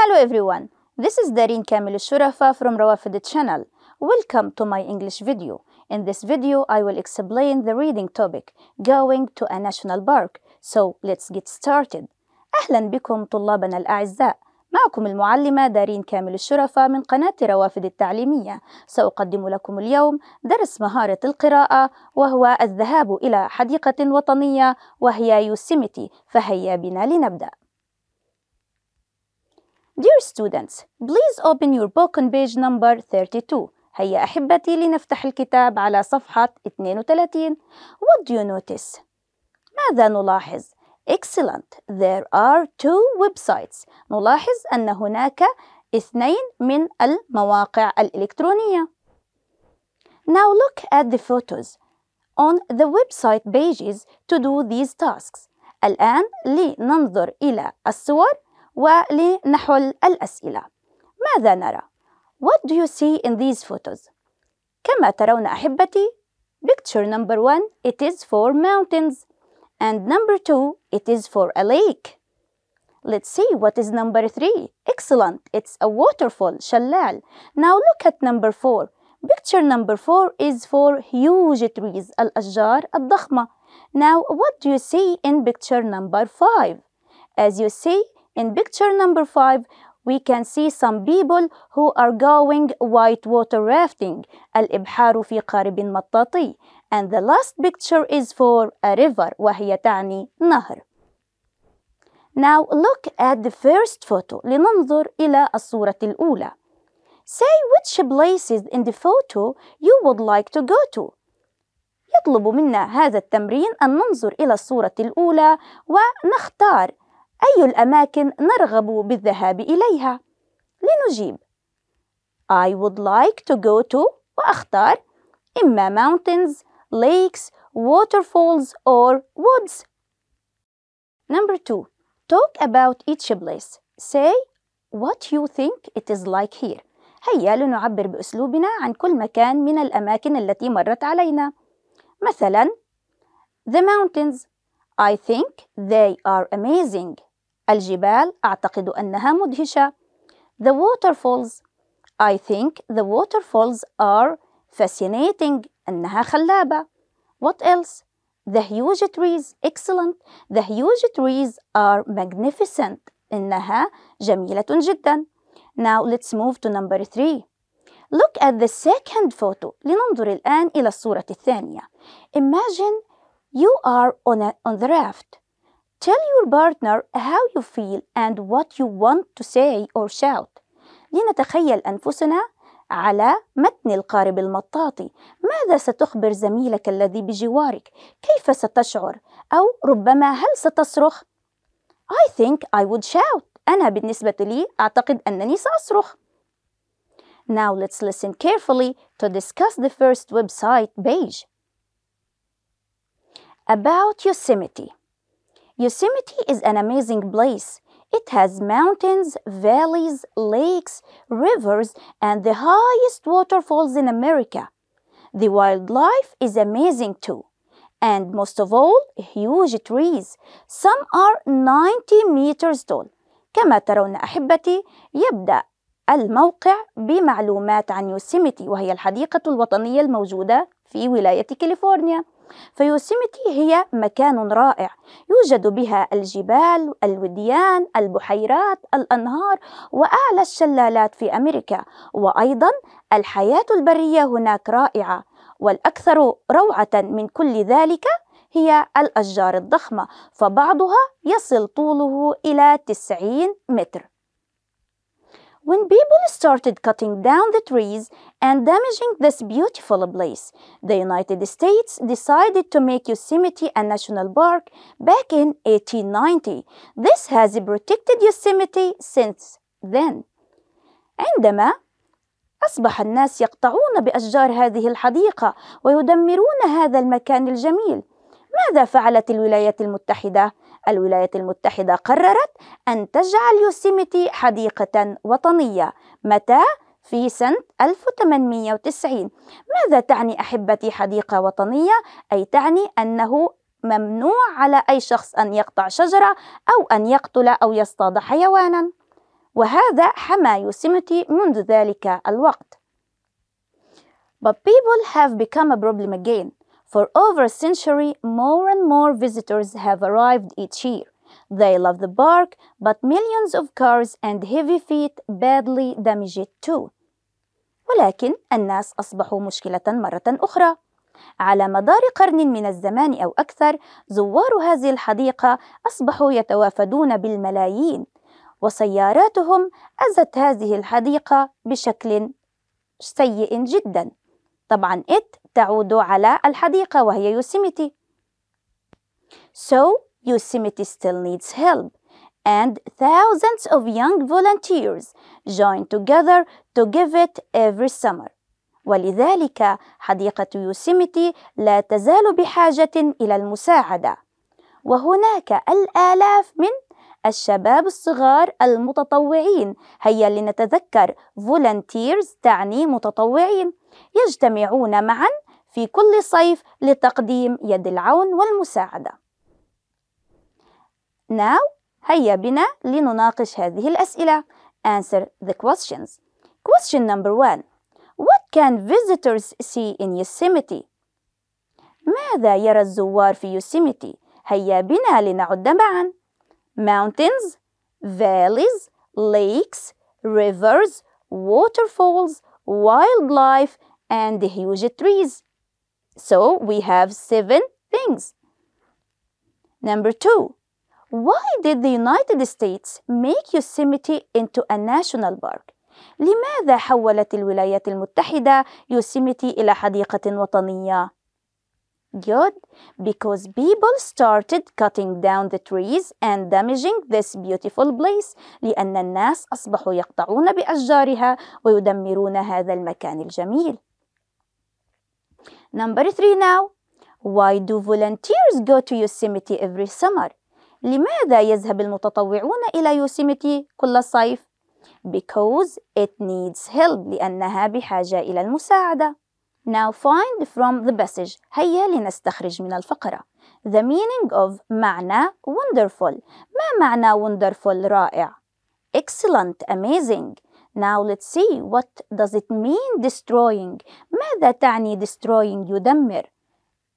Hello everyone, this is Darin Kamil Shurafa from Rawafid channel. Welcome to my English video. In this video, I will explain the reading topic, going to a national park. So let's get started. أهلا بكم طلابنا الأعزاء. معكم المعلمة دارين كامل الشرفة من قناة روافد التعليمية سأقدم لكم اليوم درس مهارة القراءة وهو الذهاب إلى حديقة وطنية وهي يوسيميتي فهيا بنا لنبدأ Dear students, please open your book on page number 32. هيا أحبتي لنفتح الكتاب على صفحة 32. What do you notice? ماذا نلاحظ؟ Excellent. There are two websites. نلاحظ أن هناك اثنين من المواقع الإلكترونية. Now look at the photos on the website pages to do these tasks. الآن لننظر إلى الصور ولنحل الأسئلة ماذا نرى؟ What do you see in these photos? كما ترون أحبتي Picture number one, it is for mountains. And number two, it is for a lake. Let's see what is number three. Excellent, it's a waterfall, شلال. Now look at number four. Picture number four is for huge trees, الأشجار الضخمة. Now what do you see in picture number five? As you see, In picture number five, we can see some people who are going white water rafting الإبحار في قارب مطاطي and the last picture is for a river وهي تعني نهر Now look at the first photo لننظر إلى الصورة الأولى Say which places in the photo you would like to go to يطلب منا هذا التمرين أن ننظر إلى الصورة الأولى ونختار أي الأماكن نرغب بالذهاب إليها؟ لنجيب I would like to go to وأختار إما mountains, lakes, waterfalls or woods. Number two, talk about each place. Say what you think it is like here. هيا لنعبر بأسلوبنا عن كل مكان من الأماكن التي مرت علينا. مثلا The mountains. I think they are amazing. الجبال أعتقد أنها مدهشة. The waterfalls. I think the waterfalls are fascinating. أنها خلابة. What else? The huge trees. Excellent. The huge trees are magnificent. إنها جميلة جدا. Now let's move to number three. Look at the second photo. لننظر الآن إلى الصورة الثانية. Imagine you are on, a, on the raft. Tell your partner how you feel and what you want to say or shout. لنتخيل أنفسنا على متن القارب المطاطي ماذا ستخبر زميلك الذي بجوارك كيف ستشعر او ربما هل ستصرخ I think I would shout انا بالنسبه لي اعتقد انني ساصرخ Now let's listen carefully to discuss the first website page about Yosemite Yosemite is an amazing place. It has mountains, valleys, lakes, rivers, and the highest waterfalls in America. The wildlife is amazing too. And most of all, huge trees. Some are 90 meters tall. كما ترون أحبتي يبدأ الموقع بمعلومات عن يوسيميتي وهي الحديقة الوطنية الموجودة في ولاية كاليفورنيا فيوسيمتي هي مكان رائع يوجد بها الجبال الوديان البحيرات الأنهار وأعلى الشلالات في أمريكا وأيضا الحياة البرية هناك رائعة والأكثر روعة من كل ذلك هي الأشجار الضخمة فبعضها يصل طوله إلى 90 متر when people started cutting down the trees and damaging this beautiful place, the United States decided to make Yosemite a national park back in 1890. This has protected Yosemite since then. عندما أصبح الناس يقطعون بأشجار هذه الحديقة ويدمرون هذا المكان الجميل ماذا فعلت الولايات المتحدة؟ الولايات المتحدة قررت أن تجعل يوسيميتي حديقة وطنية متى؟ في سنة 1890 ماذا تعني أحبتي حديقة وطنية؟ أي تعني أنه ممنوع على أي شخص أن يقطع شجرة أو أن يقتل أو يصطاد حيوانا وهذا حمى يوسيميتي منذ ذلك الوقت But people have become a problem again For over a century, more and more visitors have arrived each year. They love the park, but millions of cars and heavy feet badly damage it too. ولكن الناس أصبحوا مشكلة مرة أخرى. على مدار قرن من الزمان أو أكثر، زوار هذه الحديقة أصبحوا يتوافدون بالملايين، وسياراتهم أذت هذه الحديقة بشكل سيء جدا. طبعا إت تعود على الحديقة وهي يوسيميتي. So Yosemite still needs help and thousands of young volunteers join together to give it every summer. ولذلك حديقة يوسيميتي لا تزال بحاجة إلى المساعدة وهناك الآلاف من الشباب الصغار المتطوعين هيا لنتذكر volunteers تعني متطوعين يجتمعون معا في كل صيف لتقديم يد العون والمساعدة. Now هيا بنا لنناقش هذه الأسئلة. Answer the questions. Question number one. What can visitors see in Yosemite? ماذا يرى الزوار في يوسيميتي؟ هيا بنا لنعد معا. Mountains, valleys, lakes, rivers, waterfalls, wildlife, and the huge trees. So we have seven things. Number two, why did the United States make Yosemite into a national park? لماذا حولت الولايات المتحدة يوسيميتي إلى حديقة وطنية؟ Good, because people started cutting down the trees and damaging this beautiful place لأن الناس أصبحوا يقطعون بأشجارها ويدمرون هذا المكان الجميل. Number three now, why do volunteers go to Yosemite every summer? لماذا يذهب المتطوعون إلى يوسيميتي كل صيف؟ Because it needs help لأنها بحاجة إلى المساعدة. Now find from the passage هيا لنستخرج من الفقرة the meaning of معنى wonderful ما معنى wonderful رائع excellent amazing now let's see what does it mean destroying ماذا تعني destroying يدمر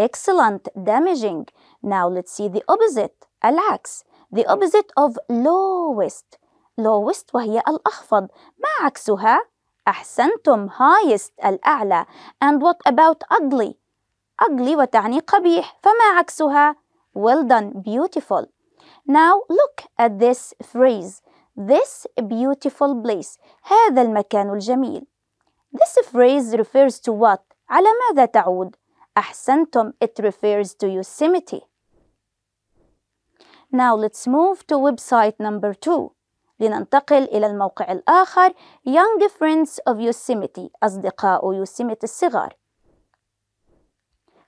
excellent damaging now let's see the opposite العكس the opposite of lowest lowest وهي الأخفض ما عكسها أحسنتم highest الأعلى and what about ugly ugly وتعني قبيح فما عكسها well done beautiful now look at this phrase this beautiful place هذا المكان الجميل this phrase refers to what على ماذا تعود أحسنتم it refers to Yosemite now let's move to website number two لننتقل إلى الموقع الآخر Young Friends of Yosemite أصدقاء يوسيميتي الصغار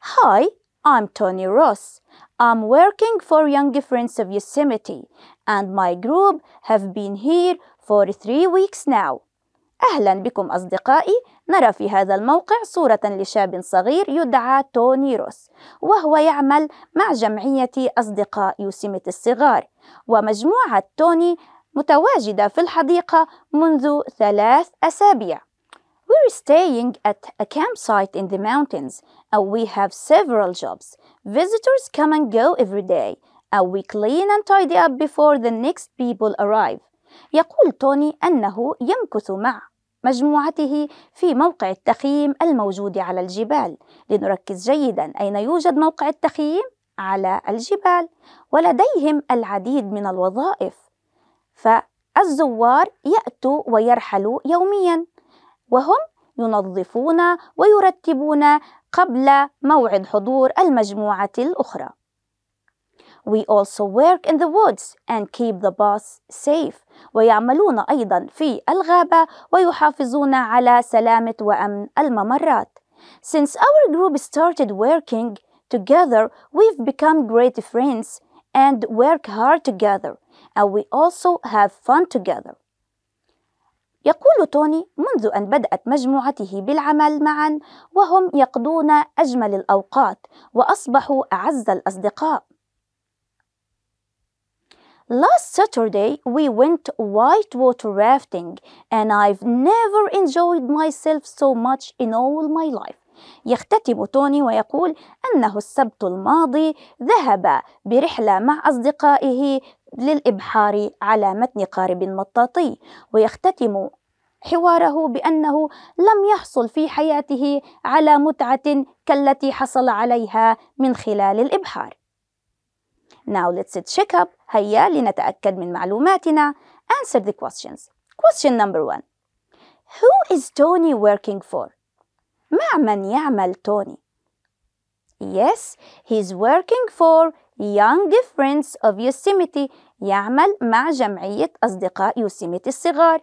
Hi, I'm Tony Ross. I'm working for Young Friends of Yosemite and my group have been here for three weeks now. أهلا بكم أصدقائي نرى في هذا الموقع صورة لشاب صغير يدعى توني روس وهو يعمل مع جمعية أصدقاء يوسيمة الصغار ومجموعة توني متواجدة في الحديقة منذ ثلاث أسابيع. We're staying at a campsite in the mountains and we have several jobs. Visitors come and go every day and we clean and tidy up before the next people arrive. يقول توني أنه يمكث مع مجموعته في موقع التخييم الموجود على الجبال لنركز جيدا أين يوجد موقع التخييم على الجبال ولديهم العديد من الوظائف فالزوار يأتوا ويرحلوا يوميا وهم ينظفون ويرتبون قبل موعد حضور المجموعة الأخرى. We also work in the woods and keep the bus safe. ويعملون أيضا في الغابة ويحافظون على سلامة وأمن الممرات. Since our group started working together, we've become great friends and work hard together. and we also have fun together. يقول توني منذ أن بدأت مجموعته بالعمل معا وهم يقضون أجمل الأوقات وأصبحوا أعز الأصدقاء. Last Saturday we went whitewater rafting and I've never enjoyed myself so much in all my life. يختتم توني ويقول أنه السبت الماضي ذهب برحلة مع أصدقائه للإبحار على متن قارب مطاطي ويختتم حواره بأنه لم يحصل في حياته على متعة كالتي حصل عليها من خلال الإبحار. Now let's check up هيا لنتأكد من معلوماتنا. Answer the questions. Question number one. Who is Tony working for? مع من يعمل توني؟ Yes, he's working for Young Friends of Yosemite يعمل مع جمعية أصدقاء يوسيميتي الصغار.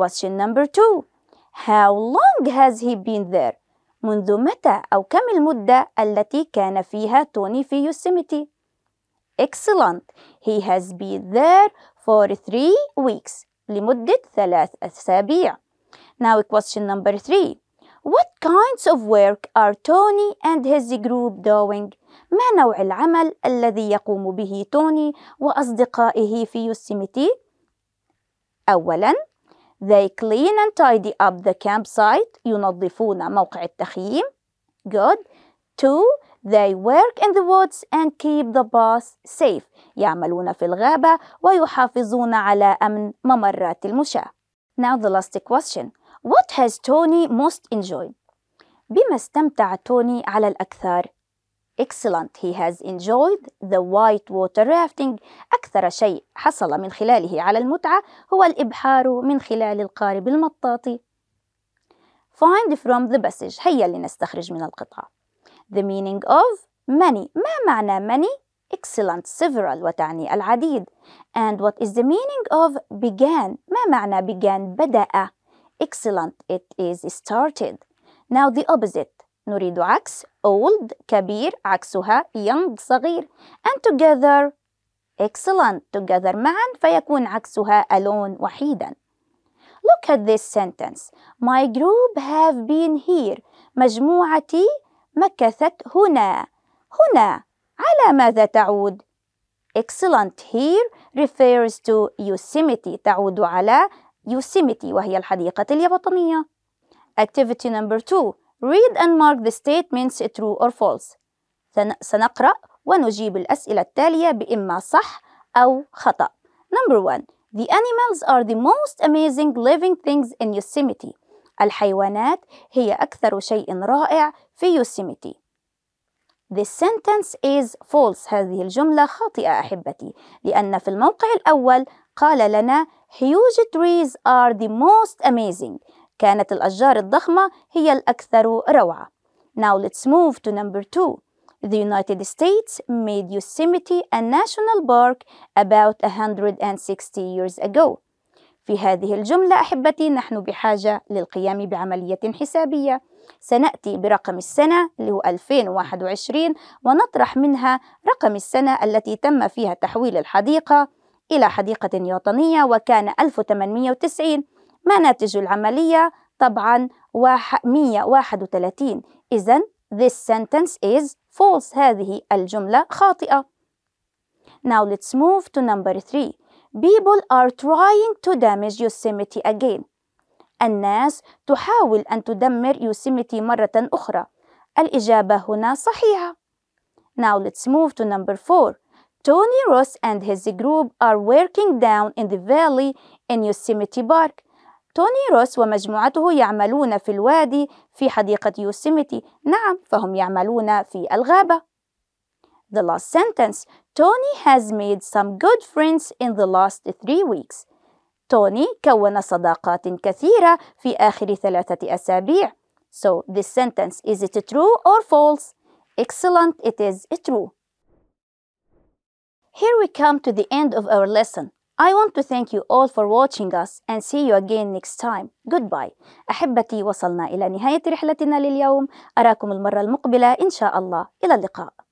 Question number two. How long has he been there? منذ متى أو كم المدة التي كان فيها توني في يوسيميتي؟ Excellent. He has been there for three weeks. لمدة ثلاث أسابيع. Now question number three. What kinds of work are Tony and his group doing? ما نوع العمل الذي يقوم به توني وأصدقائه في يوسيميتي؟ أولاً They clean and tidy up the campsite. ينظفون موقع التخييم. Good. Two. They work in the woods and keep the bus safe. يعملون في الغابة ويحافظون على أمن ممرات المشاة. Now the last question. What has Tony most enjoyed? بما استمتع توني على الأكثر؟ Excellent, he has enjoyed the white water rafting. أكثر شيء حصل من خلاله على المتعة هو الإبحار من خلال القارب المطاطي. Find from the passage هيا لنستخرج من القطعة. The meaning of many ما معنى many؟ Excellent, several وتعني العديد. And what is the meaning of began؟ ما معنى began بدأ؟ excellent it is started now the opposite نريد عكس old كبير عكسها young صغير and together excellent together معا فيكون عكسها alone وحيدا Look at this sentence My group have been here مجموعتي مكثت هنا هنا على ماذا تعود؟ Excellent here refers to Yosemite تعود على يوسيميتي وهي الحديقة اليابانية. Activity number two read and mark the statements true or false. سنقرأ ونجيب الأسئلة التالية بإما صح أو خطأ. Number one The animals are the most amazing living things in Yosemite. الحيوانات هي أكثر شيء رائع في يوسيميتي. This sentence is false هذه الجملة خاطئة أحبتي لأن في الموقع الأول قال لنا huge trees are the most amazing كانت الأشجار الضخمة هي الأكثر روعة Now let's move to number two The United States made Yosemite a national park about 160 years ago في هذه الجملة أحبتي نحن بحاجة للقيام بعملية حسابية سنأتي برقم السنة اللي هو 2021 ونطرح منها رقم السنة التي تم فيها تحويل الحديقة إلى حديقة يوطنية وكان 1890 ما ناتج العملية طبعا 131 إذا this sentence is false هذه الجملة خاطئة Now let's move to number three People are trying to damage Yosemite again الناس تحاول أن تدمر يوسيميتي مرة أخرى الإجابة هنا صحيحة Now let's move to number four Tony Ross and his group are working down in the valley in Yosemite Park. توني روس ومجموعته يعملون في الوادي في حديقة يوسيميتي. نعم، فهم يعملون في الغابة. The last sentence. Tony has made some good friends in the last three weeks. توني كون صداقات كثيرة في آخر ثلاثة أسابيع. So this sentence is it true or false? Excellent, it is true. Here we come to the end of our lesson. I want to thank you all for watching us and see you again next time. Goodbye. أحبتي وصلنا إلى نهاية رحلتنا لليوم. أراكم المرة المقبلة إن شاء الله. إلى اللقاء.